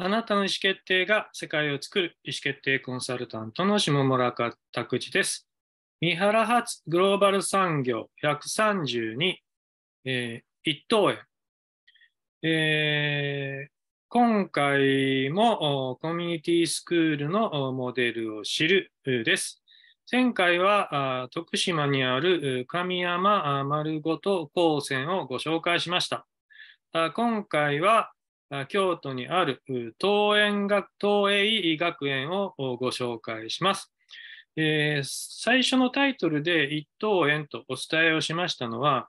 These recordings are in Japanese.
あなたの意思決定が世界を作る意思決定コンサルタントの下村拓司です。三原発グローバル産業132、えー、一等円、えー、今回もコミュニティスクールのモデルを知るです。前回は徳島にある神山丸ごと高専をご紹介しました。今回は京都にある東学映学園をご紹介します。えー、最初のタイトルで一等園とお伝えをしましたのは、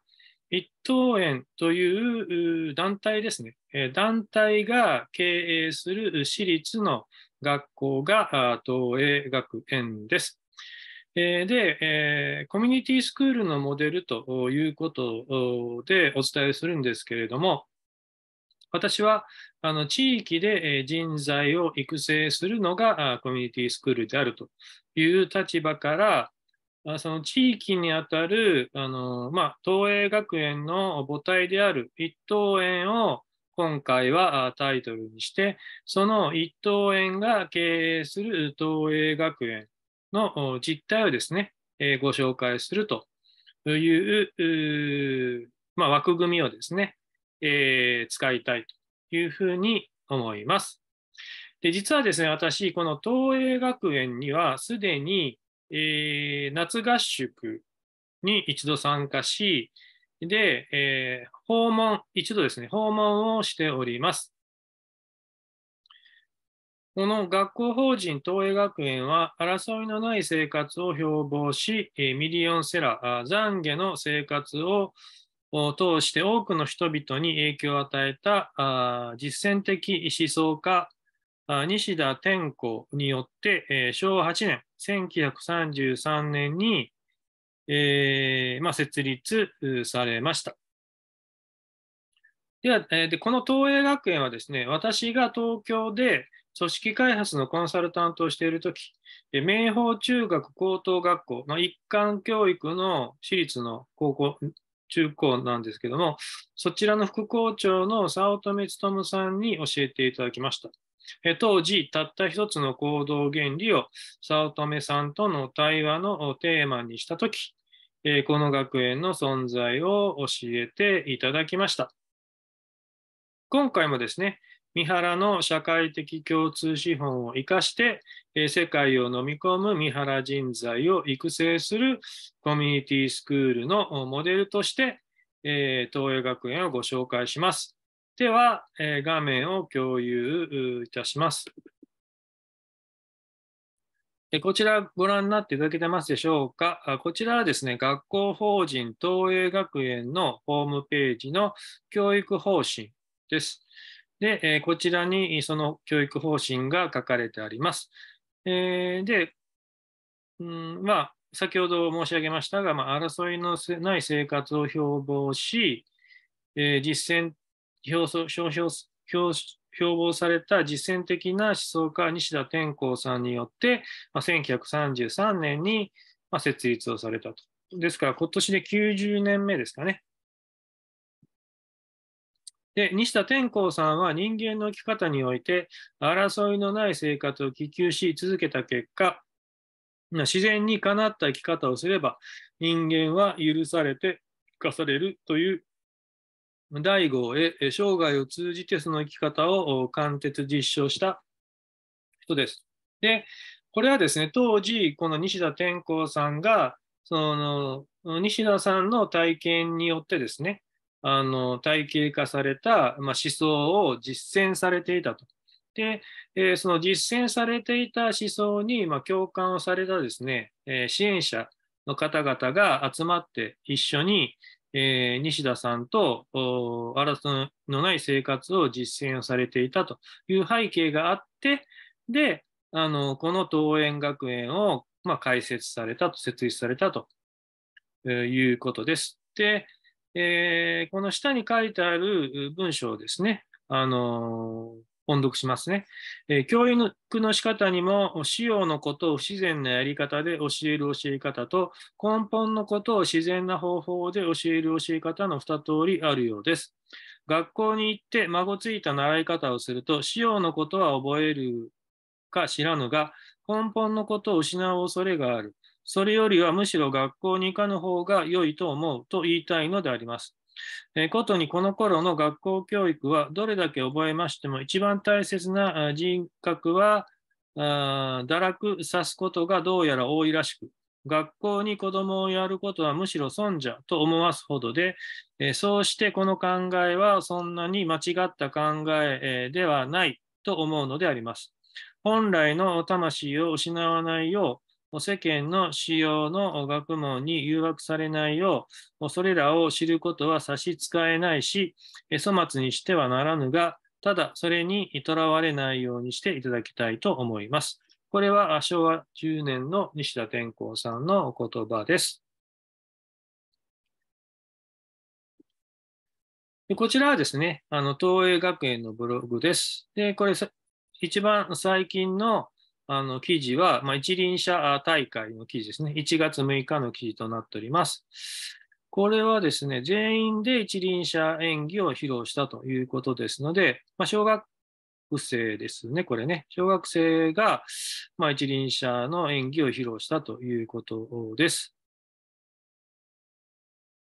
一等園という団体ですね、団体が経営する私立の学校が東映学園です。で、コミュニティスクールのモデルということでお伝えするんですけれども、私はあの地域で人材を育成するのがコミュニティスクールであるという立場からその地域にあたるあの、まあ、東映学園の母体である一等園を今回はタイトルにして、その一等園が経営する東映学園の実態をですね、ご紹介するという、まあ、枠組みをですね、えー、使いたいというふうに思います。で実はですね、私、この東映学園にはすでに、えー、夏合宿に一度参加し、で、えー、訪問、一度ですね、訪問をしております。この学校法人東映学園は争いのない生活を標榜し、ミリオンセラー、懺悔の生活をを通して多くの人々に影響を与えた実践的思想家西田天子によって、昭和8年1933年に、設立されました。では、でこの東映学園はですね、私が東京で組織開発のコンサルタントをしているとき、明豊中学高等学校の一貫教育の私立の高校中高なんですけども、そちらの副校長の早乙女勉さんに教えていただきました。当時、たった一つの行動原理を早乙女さんとの対話のテーマにしたとき、この学園の存在を教えていただきました。今回もですね、三原の社会的共通資本を生かして、世界を飲み込む三原人材を育成するコミュニティスクールのモデルとして、え東映学園をご紹介します。では、え画面を共有いたします。こちらご覧になっていただけてますでしょうか。こちらはですね、学校法人東映学園のホームページの教育方針です。で、こちらにその教育方針が書かれてあります。えー、で、うん、まあ、先ほど申し上げましたが、まあ、争いのない生活を標榜し、えー、実践表榜された実践的な思想家西田天功さんによって、まあ、1933年に、まあ、設立をされたと。ですから今年で90年目ですかね。で西田天功さんは人間の生き方において争いのない生活を希求し続けた結果自然にかなった生き方をすれば人間は許されて生かされるという第五へ生涯を通じてその生き方を貫徹実証した人です。で、これはですね、当時、この西田天功さんが、その西田さんの体験によってですね、あの体系化された、まあ、思想を実践されていたと。で、えー、その実践されていた思想に、まあ、共感をされたですね、えー、支援者の方々が集まって一緒に、えー、西田さんと争いのない生活を実践をされていたという背景があって、で、あのこの桃園学園を、まあ、開設されたと、設立されたということです。で、えー、この下に書いてある文章をですね、あの音読しますね、えー、教育の仕方にも、使用のことを不自然なやり方で教える教え方と、根本のことを自然な方法で教える教え方の2通りあるようです。学校に行って孫ついた習い方をすると、使用のことは覚えるか知らぬが、根本のことを失う恐れがある。それよりはむしろ学校に行かぬ方が良いと思うと言いたいのであります。えー、ことにこの頃の学校教育はどれだけ覚えましても一番大切な人格はあ堕落さすことがどうやら多いらしく学校に子供をやることはむしろ損じゃと思わすほどで、えー、そうしてこの考えはそんなに間違った考えではないと思うのであります。本来の魂を失わないよう、世間の使用の学問に誘惑されないよう、それらを知ることは差し支えないし、粗末にしてはならぬが、ただそれにとらわれないようにしていただきたいと思います。これは昭和10年の西田天功さんのお言葉です。こちらはですね、あの東映学園のブログです。で、これ、一番最近のあの記事は、まあ、一輪車大会の記事ですね。1月6日の記事となっております。これはですね、全員で一輪車演技を披露したということですので、まあ、小学生ですね、これね。小学生が、まあ、一輪車の演技を披露したということです。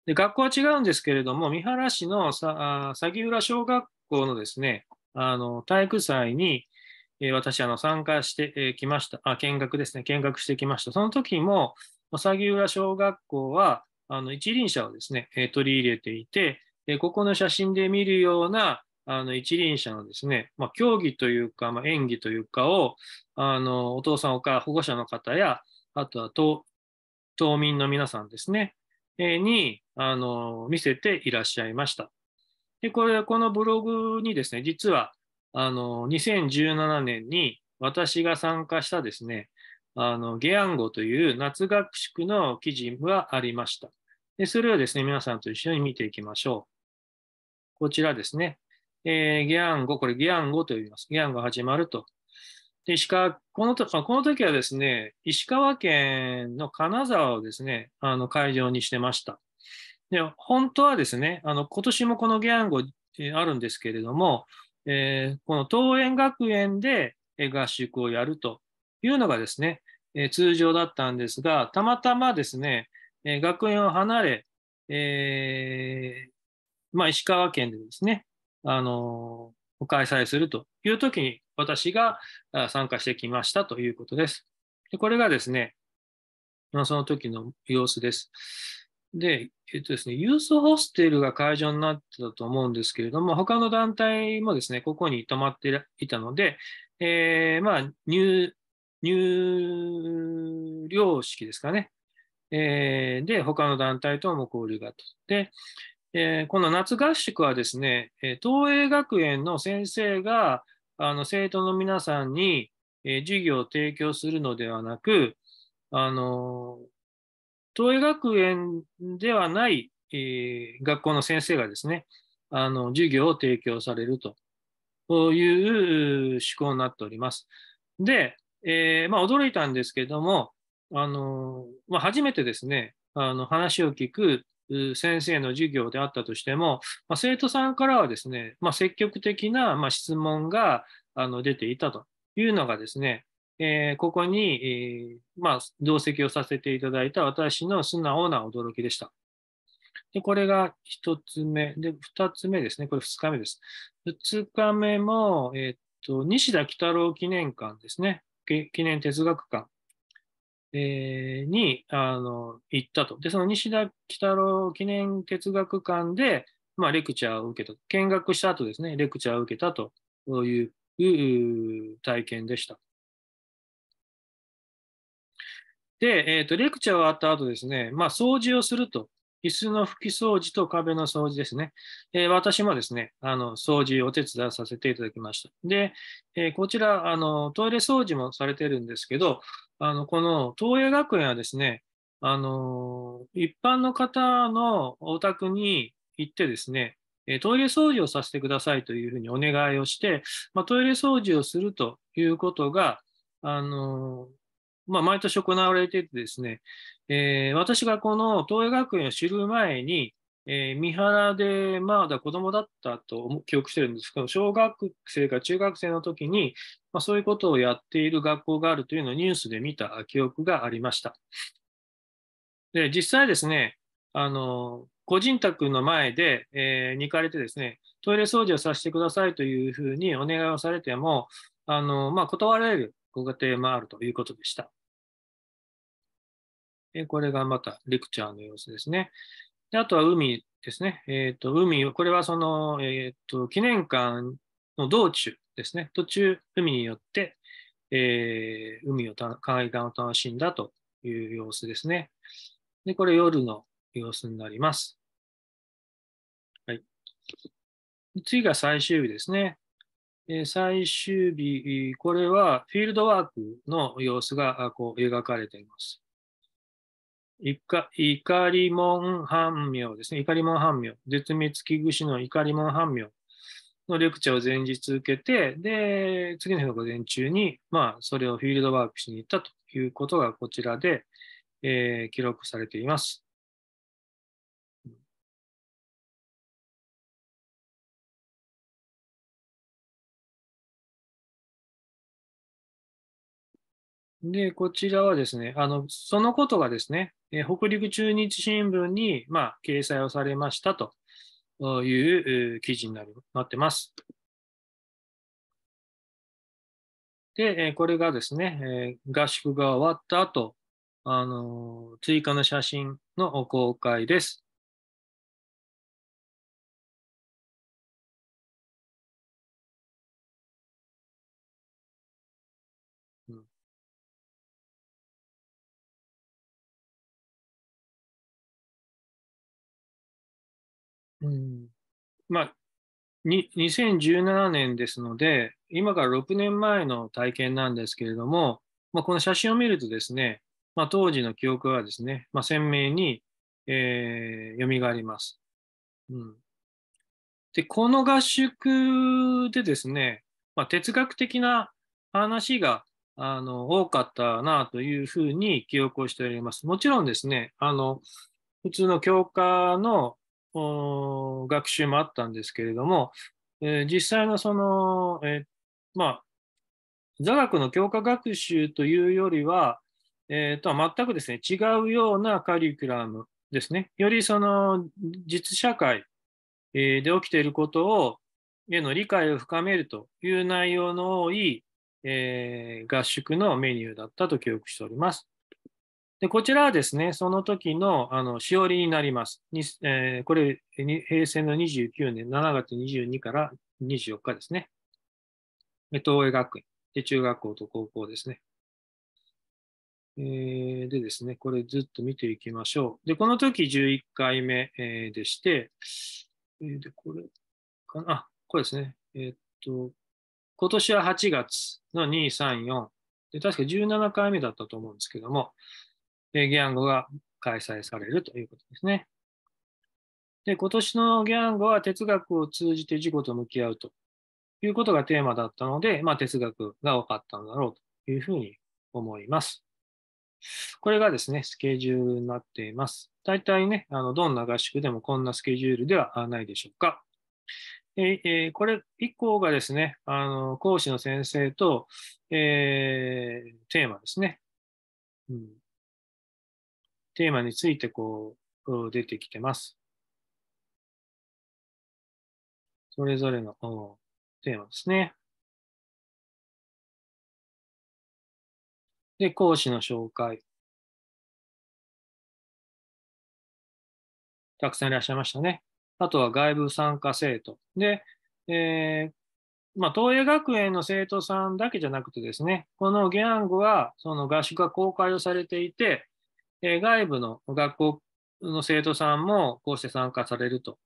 で学校は違うんですけれども、三原市のさあ鷺浦小学校のですね、あの体育祭に、えー、私、あの、参加してきました。あ、見学ですね。見学してきました。その時も、佐木浦小学校は、あの、一輪車をですね、取り入れていて、ここの写真で見るような、あの、一輪車のですね、まあ、競技というか、まあ、演技というかを、あの、お父さん、お母、保護者の方や、あとは島、島民の皆さんですね、に、あの、見せていらっしゃいました。で、これ、このブログにですね、実は、あの、2017年に私が参加したですね、あの、ゲアンゴという夏学宿の記事がありました。でそれをですね、皆さんと一緒に見ていきましょう。こちらですね。えー、ゲアンゴ、これゲアンゴと言います。ゲアンゴ始まると。で石川このこの時はですね、石川県の金沢をですね、あの会場にしてました。で本当はですね、あの今年もこのゲアンゴあるんですけれども、えー、この桃園学園で合宿をやるというのがですね、え通常だったんですが、たまたまですね、え学園を離れ、えー、まあ、石川県でですね、あの開催するという時に私が参加してきましたということです。でこれがですね、その時の様子です。で、えっとですね、ユースホステルが会場になってたと思うんですけれども、他の団体もですね、ここに泊まっていたので、えー、まあ、入、入寮式ですかね。えー、で、他の団体とも交流があった。で、えー、この夏合宿はですね、東映学園の先生が、あの、生徒の皆さんに、え授業を提供するのではなく、あの東映学園ではない、えー、学校の先生がですね、あの授業を提供されるという思考になっております。で、えー、まあ、驚いたんですけども、あのまあ、初めてですね、あの話を聞く先生の授業であったとしても、まあ、生徒さんからはですね、ま積極的な、ま質問があの出ていたというのがですね、えー、ここに、えー、まあ、同席をさせていただいた私の素直な驚きでした。で、これが一つ目。で、二つ目ですね。これ二日目です。二日目も、えー、っと、西田北郎記念館ですね。記念哲学館、えー、にあの行ったと。で、その西田北郎記念哲学館で、まあ、レクチャーを受けた。見学した後ですね、レクチャーを受けたという体験でした。で、えーと、レクチャー終わった後ですね、まあ、掃除をすると、椅子の拭き掃除と壁の掃除ですね、えー、私もですねあの、掃除お手伝いさせていただきました。で、えー、こちらあの、トイレ掃除もされてるんですけど、あのこの東映学園はですね、あの一般の方のお宅に行ってですね、トイレ掃除をさせてくださいというふうにお願いをして、まあ、トイレ掃除をするということが、あのまあ、毎年行われていてですね、えー、私がこの東映学園を知る前に、えー、三原でまだ子供だったと記憶してるんですけど、小学生か中学生の時に、まあ、そういうことをやっている学校があるというのをニュースで見た記憶がありました。で、実際ですね、あの、個人宅の前で、えー、に行かれてですね、トイレ掃除をさせてくださいというふうにお願いをされても、あの、まあ、断られるご家庭もあるということでした。えこれがまたレクチャーの様子ですね。であとは海ですね。えっ、ー、と、海、これはその、えっ、ー、と、記念館の道中ですね。途中、海によって、えー、海をた、海岸を楽しんだという様子ですね。で、これ夜の様子になります。はい。次が最終日ですね。え最終日、これはフィールドワークの様子がこう描かれています。いか、怒り門半妙ですね。怒り門半妙。絶滅危惧種の怒り門半妙のレクチャーを前日受けて、で、次の日の午前中に、まあ、それをフィールドワークしに行ったということがこちらで、えー、記録されています。で、こちらはですね、あの、そのことがですね、え北陸中日新聞に、まあ、掲載をされましたという記事になりなってます。で、えこれがですね、え合宿が終わった後、あの追加の写真の公開です。まあ2017年ですので、今から6年前の体験なんですけれども、まあ、この写真を見るとですね、まあ、当時の記憶はですね、まあ、鮮明に、えー、蘇ります、うん。で、この合宿でですね、ま哲学的な話があの多かったなというふうに記憶をしております。もちろんですね、あの普通の教科の学習もあったんですけれども、実際のその、えまあ、座学の教科学習というよりは、えー、とは全くですね、違うようなカリキュラムですね。よりその実社会で起きていることを、への理解を深めるという内容の多い、えー、合宿のメニューだったと記憶しております。でこちらはですね、その時のあのしおりになります。にえー、これ、平成の29年7月22から24日ですね。東映学院で中学校と高校ですね。えー、でですね、これずっと見ていきましょう。で、この時11回目、えー、でして、えー、で、これかな、あ、これですね。えー、っと、今年は8月の2、3、4。で、確か17回目だったと思うんですけども、ギャンゴが開催されるということですね。で、今年のギャンゴは哲学を通じて自己と向き合うということがテーマだったので、まあ、哲学が多かったんだろうというふうに思います。これがですね、スケジュールになっています。大体ね、あのどんな合宿でもこんなスケジュールではないでしょうか。ええこれ以降がですね、あの講師の先生と、えー、テーマですね、うん。テーマについてこう出てきてます。それぞれのテーマですね。で、講師の紹介。たくさんいらっしゃいましたね。あとは外部参加生徒。で、えー、まあ、東映学園の生徒さんだけじゃなくてですね、このギャングは、その合宿が公開をされていて、え外部の学校の生徒さんもこうして参加されると。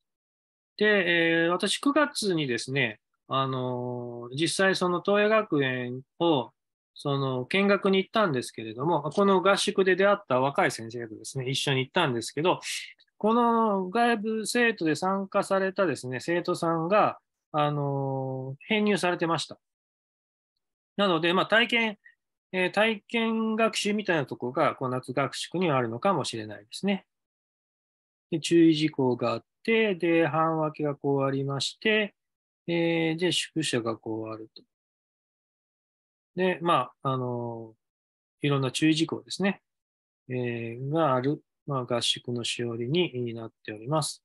で、え私9月にですね、あの実際その東映学園をその見学に行ったんですけれども、この合宿で出会った若い先生とですね、一緒に行ったんですけど、この外部生徒で参加されたですね、生徒さんが、あの、編入されてました。なので、まあ、体験えー、体験学習みたいなとこが、この夏学宿にはあるのかもしれないですね。で注意事項があって、で、半分けがこうありまして、えー、で、宿舎がこうあると。で、まあ、あの、いろんな注意事項ですね。えー、がある、まあ、合宿のしおりになっております。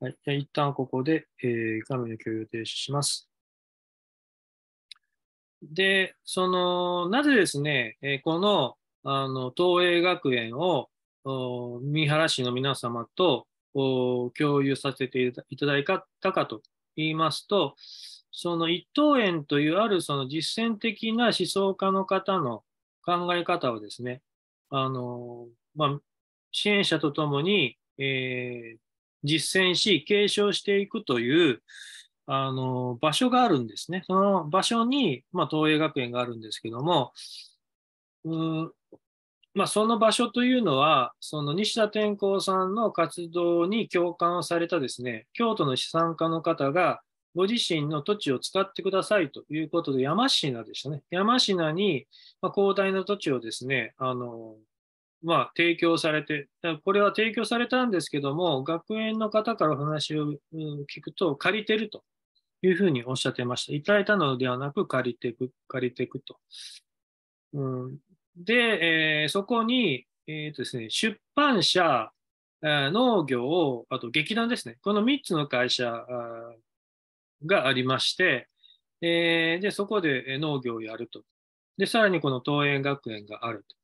はい、一旦ここで、えー、画面の共有停止します。で、その、なぜですね、えこの、あの、東映学園を、お三原市の皆様とお共有させていただいたかと言いますと、その一等園というあるその実践的な思想家の方の考え方をですね、あの、まあ、支援者とともに、えー、実践し、継承していくという、あの、場所があるんですね。その場所に、まあ、東映学園があるんですけども、うんまあ、その場所というのは、その西田天功さんの活動に共感をされたですね、京都の資産家の方が、ご自身の土地を使ってくださいということで、山科でしたね。山科に、まあ、広大な土地をですね、あの、まあ、提供されて、これは提供されたんですけども、学園の方からお話を聞くと、借りてるというふうにおっしゃってました。いただいたのではなく、借りてく、借りてくと。うん、で、えー、そこに、えーとですね、出版社、農業を、あと劇団ですね、この3つの会社がありまして、えー、でそこで農業をやると。で、さらにこの桃園学園があると。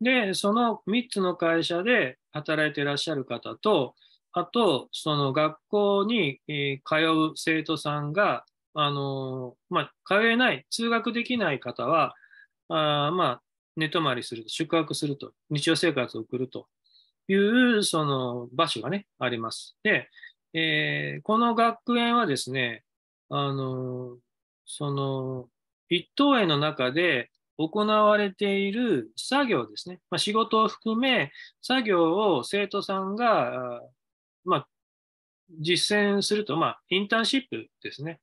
で、その3つの会社で働いていらっしゃる方と、あと、その学校に、通う生徒さんが、あのまあ、通えない、通学できない方は、あまあ、寝泊まりする、宿泊すると、日常生活を送るという、その場所がね、あります。で、えー、この学園はですね、あのその、一等園の中で、行われている作業ですね、まあ、仕事を含め、作業を生徒さんが、まあ、実践すると、まあ、インターンシップですね。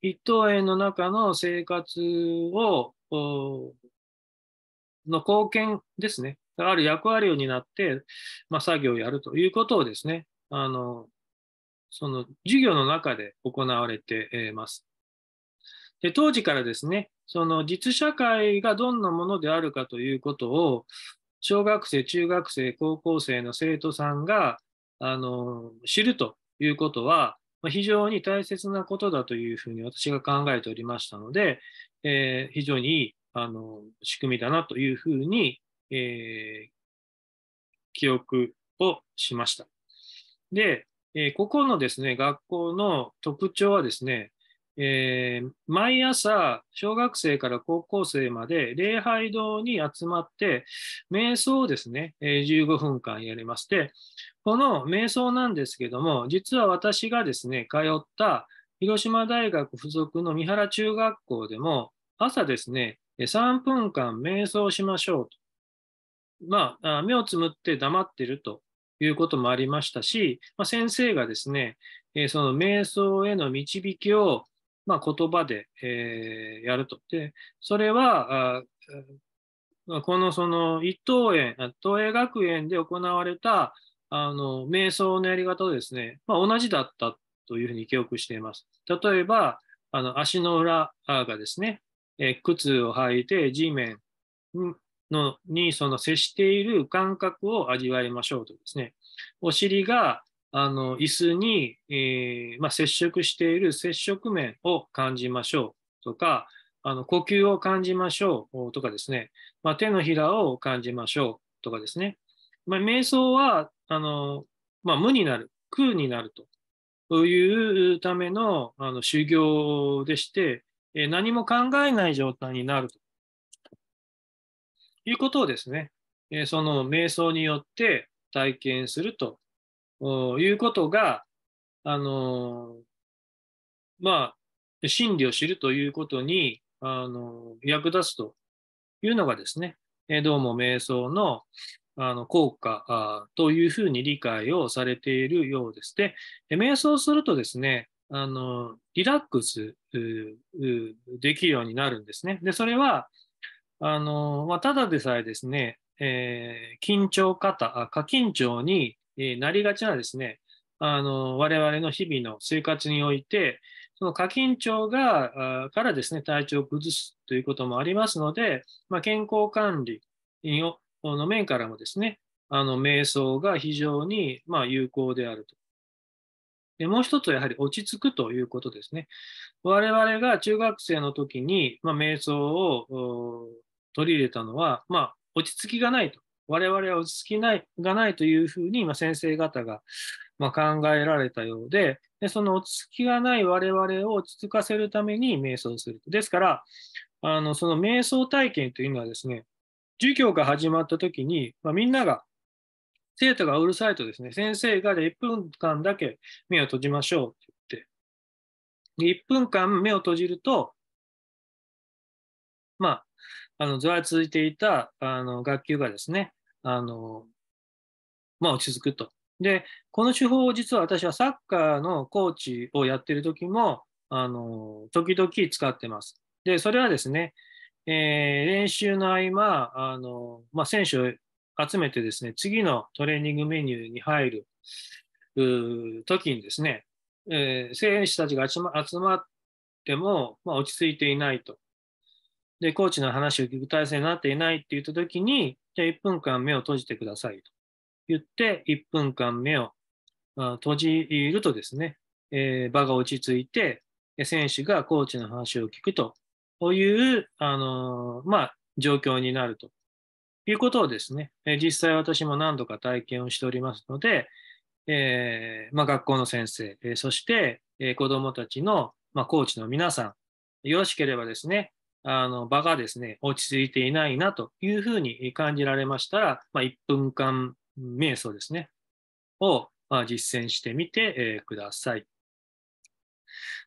一等園の中の生活を、の貢献ですね。ある役割を担って、まあ、作業をやるということをですね、あの、その授業の中で行われてます。で当時からですね、その実社会がどんなものであるかということを、小学生、中学生、高校生の生徒さんがあの知るということは、非常に大切なことだというふうに私が考えておりましたので、えー、非常にいいあの仕組みだなというふうに、えー、記憶をしました。で、えー、ここのですね、学校の特徴はですね、えー、毎朝、小学生から高校生まで礼拝堂に集まって、瞑想をですね、15分間やりまして、この瞑想なんですけども、実は私がですね、通った広島大学附属の三原中学校でも、朝ですね、3分間瞑想しましょうと。まあ、目をつむって黙ってるということもありましたし、まあ、先生がですね、その瞑想への導きをまあ、言葉で、えー、やると。で、それは、あこのその一等園、東映学園で行われた、あの、瞑想のやり方とですね、まあ、同じだったというふうに記憶しています。例えば、あの、足の裏がですね、えー、靴を履いて地面のにその接している感覚を味わいましょうとですね、お尻があの椅子に、えー、まあ、接触している接触面を感じましょうとか、あの呼吸を感じましょうとかですね、まあ、手のひらを感じましょうとかですね、まあ、瞑想はあの、ま無になる、空になるというためのあの修行でして、え何も考えない状態になるということをですね、えその瞑想によって体験するということが、あのまあ、真理を知るということに、あの役立つというのがですね、どうも瞑想のあの効果というふうに理解をされているようです。で、瞑想するとですね、あのリラックスできるようになるんですね。で、それは、あのまあ、ただでさえですね、えー、緊張型、過緊張にえなりがちなですね、あの我々の日々の生活において、その過緊張がからですね、体調を崩すということもありますので、まあ、健康管理の面からもですね、あの瞑想が非常にま有効であると。でもう一つはやはり落ち着くということですね。我々が中学生の時に、まあ、瞑想を取り入れたのは、まあ、落ち着きがないと。我々は落ち着きないがないというふうに今先生方がま考えられたようでで、その落ち着きがない我々を落ち着かせるために瞑想する。ですから、あのその瞑想体験というのはですね、授業が始まった時に、まあ、みんなが生徒がうるさいとですね、先生が1分間だけ目を閉じましょうって言って、1分間目を閉じると、まあ、あの、ずわ続いていた、あの、学級がですね、あの、まあ、落ち着くと。で、この手法を実は私はサッカーのコーチをやってる時も、あの、時々使ってます。で、それはですね、えー、練習の合間、あの、まあ、選手を集めてですね、次のトレーニングメニューに入る、時にですね、えー、選手たちが集まっても、まあ、落ち着いていないと。で、コーチの話を聞く体制になっていないって言った時に、じゃあ1分間目を閉じてくださいと言って、1分間目を閉じるとですね、えー、場が落ち着いて、選手がコーチの話を聞くという、あのー、まあ、状況になるということをですね、実際私も何度か体験をしておりますので、えー、まあ、学校の先生、そして子どもたちの、まあ、コーチの皆さん、よろしければですね、あの場がですね、落ち着いていないなというふうに感じられましたら、まあ、1分間瞑想ですね、を実践してみてください。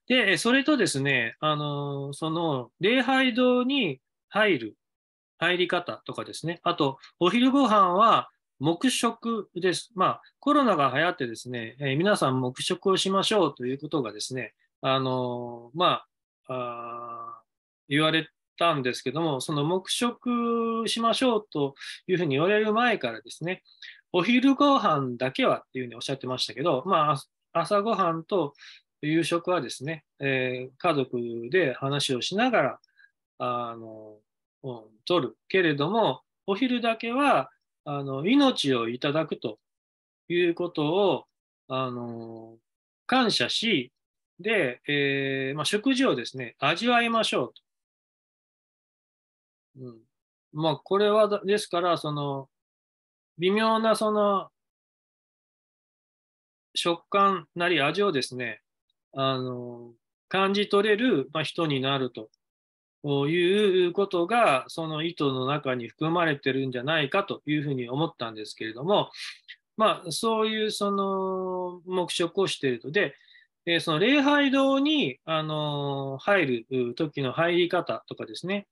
で、それとですね、あの、その礼拝堂に入る入り方とかですね、あと、お昼ご飯は黙食です。まあ、コロナが流行ってですね、えー、皆さん黙食をしましょうということがですね、あの、まあ、あ言われたんですけども、その黙食しましょうというふうに言われる前からですね、お昼ご飯だけはっていうふうにおっしゃってましたけど、まあ、朝ごはんと夕食はですね、えー、家族で話をしながら、あの、うん、取るけれども、お昼だけは、あの、命をいただくということを、あの、感謝し、で、えー、まあ、食事をですね、味わいましょうとうん。まあ、これは、ですから、その、微妙なその、食感なり味をですね、あの、感じ取れる、ま人になるということが、その意図の中に含まれてるんじゃないかというふうに思ったんですけれども、まあ、そういうその黙食をしていると。で、えその礼拝堂に、あの入る時の入り方とかですね、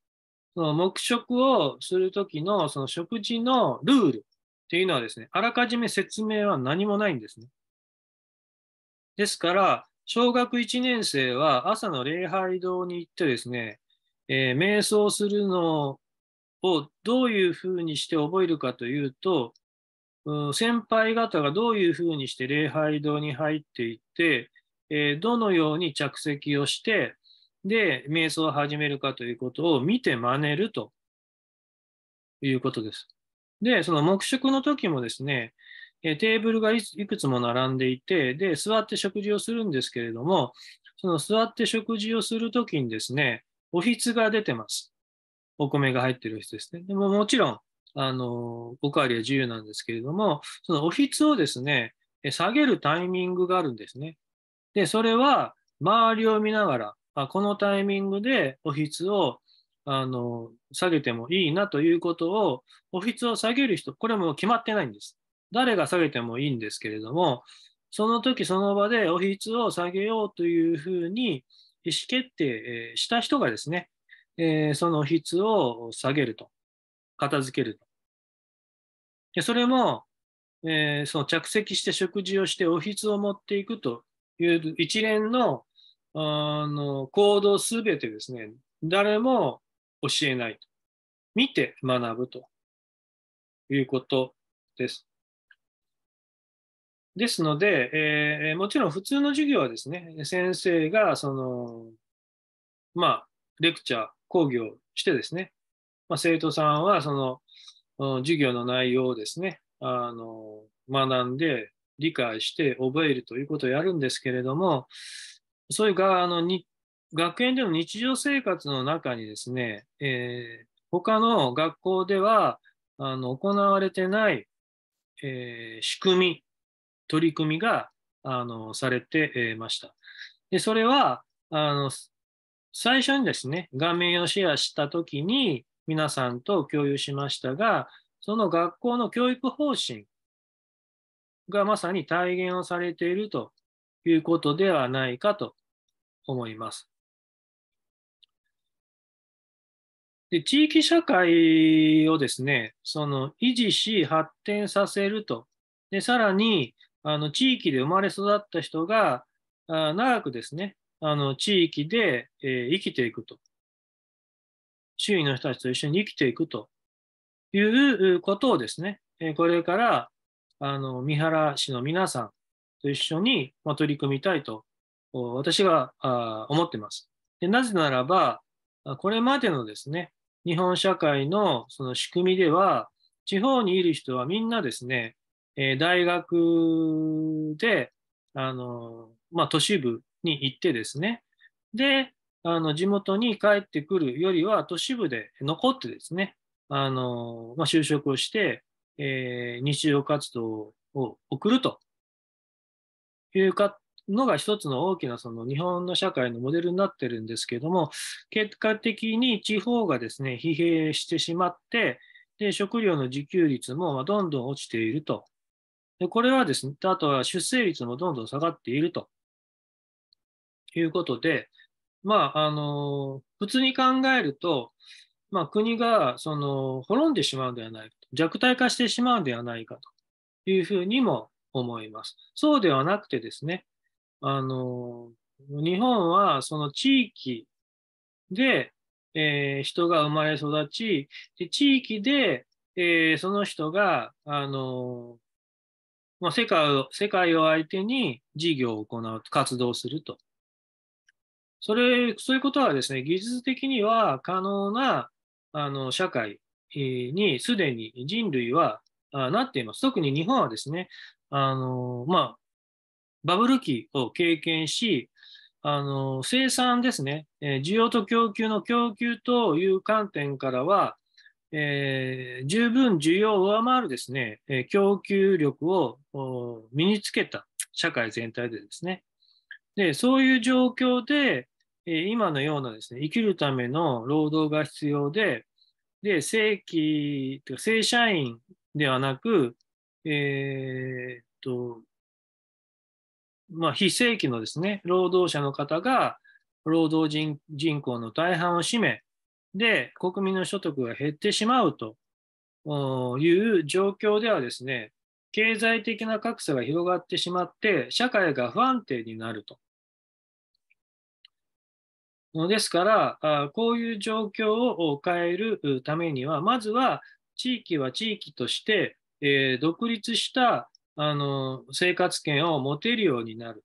その黙食をするときのその食事のルールっていうのはですね、あらかじめ説明は何もないんですね。ですから、小学1年生は朝の礼拝堂に行ってですね、えー、瞑想するのをどういうふうにして覚えるかというと、ん、先輩方がどういうふうにして礼拝堂に入っていって、えー、どのように着席をして、で、瞑想を始めるかということを見て真似るということです。で、その黙食の時もですね、えテーブルがいくつも並んでいて、で、座って食事をするんですけれども、その座って食事をするときにですね、お筆が出てます。お米が入ってるお筆ですね。でももちろん、あの、おかわりは自由なんですけれども、そのお筆をですね、下げるタイミングがあるんですね。で、それは周りを見ながら、あこのタイミングでおィスをあの下げてもいいなということを、おィスを下げる人、これも決まってないんです。誰が下げてもいいんですけれども、その時その場でおィスを下げようというふうに意思決定した人がですね、えそのおィスを下げると、片付けると。でそれも、えその着席して食事をしておィスを持っていくという一連のあの行動すべてですね、誰も教えない。見て学ぶということです。ですので、えー、もちろん普通の授業はですね、先生がその、まあ、レクチャー、講義をしてですね、まあ、生徒さんはその授業の内容をですね、あの学んで理解して覚えるということをやるんですけれども、そういうがあのに学園での日常生活の中にですね、えー、他の学校ではあの行われてない、えー、仕組み、取り組みがあのされてました。でそれはあの最初にですね、画面をシェアしたときに皆さんと共有しましたが、その学校の教育方針がまさに体現をされているということではないかと思います。で地域社会をですね、その維持し、発展させると。でさらに、あの地域で生まれ育った人があ長くですね、あの地域で、えー、生きていくと。周囲の人たちと一緒に生きていくということをですね、えこれからあの三原市の皆さん、と一緒に取り組みたいと私が思ってます。でなぜならば、これまでのですね、日本社会のその仕組みでは、地方にいる人はみんなですね、え大学で、あの、まあ、都市部に行ってですね、で、あの、地元に帰ってくるよりは、都市部で残ってですね、あの、まあ、就職をして、えー、日常活動を送るというかのが一つの大きなその日本の社会のモデルになってるんですけども結果的に地方がですね疲弊してしまってで食料の自給率もどんどん落ちているとでこれはですねあとは出生率もどんどん下がっているということでまああの普通に考えるとまあ、国がその滅んでしまうんではないかと、弱体化してしまうんではないかというふうにも思います。そうではなくてですね、あの、日本はその地域で、えー、人が生まれ育ち、で地域で、えー、その人が、あの、まあ、世界を、世界を相手に事業を行う、活動すると。それ、そういうことはですね、技術的には可能な、あの、社会にすでに人類はなっています。特に日本はですね、あの、まあ、バブル期を経験し、あの、生産ですね、えー、需要と供給の供給という観点からは、えー、十分需要を上回るですね、えー、供給力を身につけた社会全体でですね。で、そういう状況で、え今のようなですね、生きるための労働が必要で、で、正規、正社員ではなく、えー、っと、まあ、非正規のですね、労働者の方が、労働人人口の大半を占め、で、国民の所得が減ってしまうという状況ではですね、経済的な格差が広がってしまって、社会が不安定になると。ですから、こういう状況を変えるためには、まずは地域は地域としてえー、独立したあの生活権を持てるようになる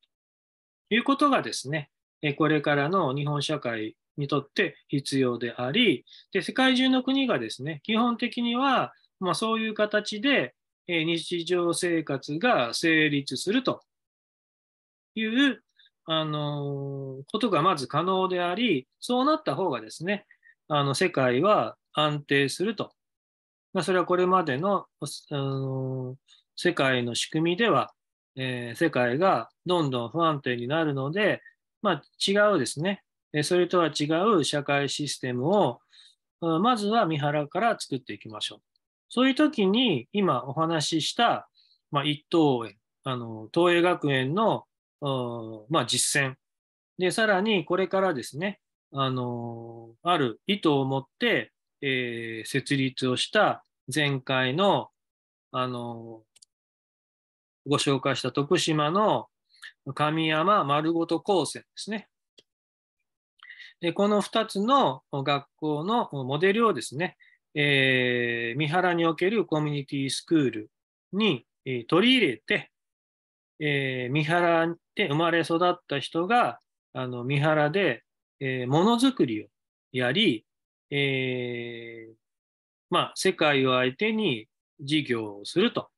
ということがですね、これからの日本社会にとって必要であり、で世界中の国がですね、基本的には、まあ、そういう形で日常生活が成立するというあのことがまず可能であり、そうなった方がですね、あの世界は安定するとまあ、それはこれまでの、あの世界の仕組みでは、えー、世界がどんどん不安定になるので、まあ、違うですね、それとは違う社会システムを、まずは三原から作っていきましょう。そういう時に、今お話しした、まあ、一等園、あの東映学園の、まあ、実践。で、さらにこれからですね、あのある意図を持って、えー、設立をした前回の、あの、ご紹介した徳島の神山丸ごと高専ですね。でこの2つの学校のモデルをですね、えー、三原におけるコミュニティスクールに、えー、取り入れて、えー、三原で生まれ育った人があの三原でものづくりをやり、えー、まあ、世界を相手に事業をすると。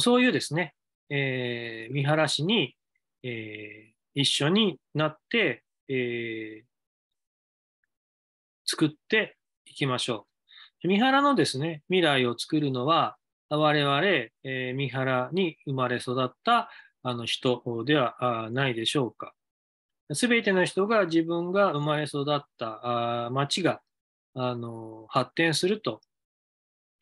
そういうですね、えー、三原市に、えー、一緒になって、えー、作っていきましょう。三原のですね、未来を作るのは、我々、えー、三原に生まれ育ったあの人ではないでしょうか。すべての人が自分が生まれ育った町があの発展すると、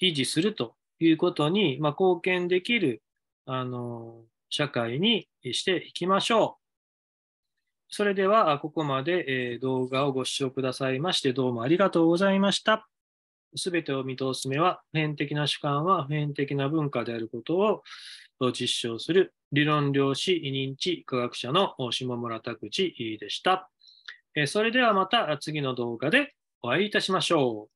維持するということに、まあ、貢献できるあの社会にしていきましょう。それでは、ここまで、え動画をご視聴くださいまして、どうもありがとうございました。すべてを見通す目は、普遍的な主観は普遍的な文化であることを実証する理論量子委任知科学者の下村拓司でした。それではまた次の動画でお会いいたしましょう。